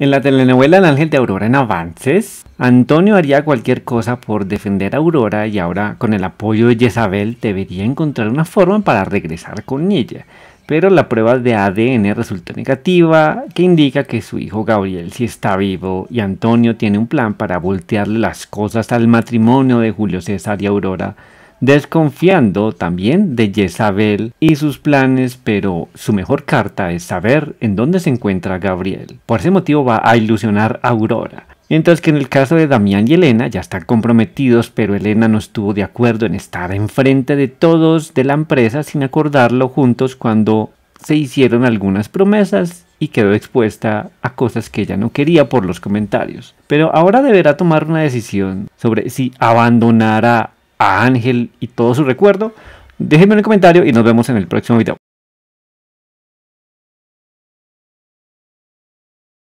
En la telenovela El Ángel de Aurora en Avances, Antonio haría cualquier cosa por defender a Aurora y ahora con el apoyo de Jezabel debería encontrar una forma para regresar con ella. Pero la prueba de ADN resultó negativa, que indica que su hijo Gabriel sí está vivo y Antonio tiene un plan para voltearle las cosas al matrimonio de Julio César y Aurora desconfiando también de Jezabel y sus planes, pero su mejor carta es saber en dónde se encuentra Gabriel. Por ese motivo va a ilusionar a Aurora. Mientras que en el caso de Damián y Elena ya están comprometidos, pero Elena no estuvo de acuerdo en estar enfrente de todos de la empresa sin acordarlo juntos cuando se hicieron algunas promesas y quedó expuesta a cosas que ella no quería por los comentarios. Pero ahora deberá tomar una decisión sobre si abandonará a Ángel y todo su recuerdo, déjenme un comentario y nos vemos en el próximo video.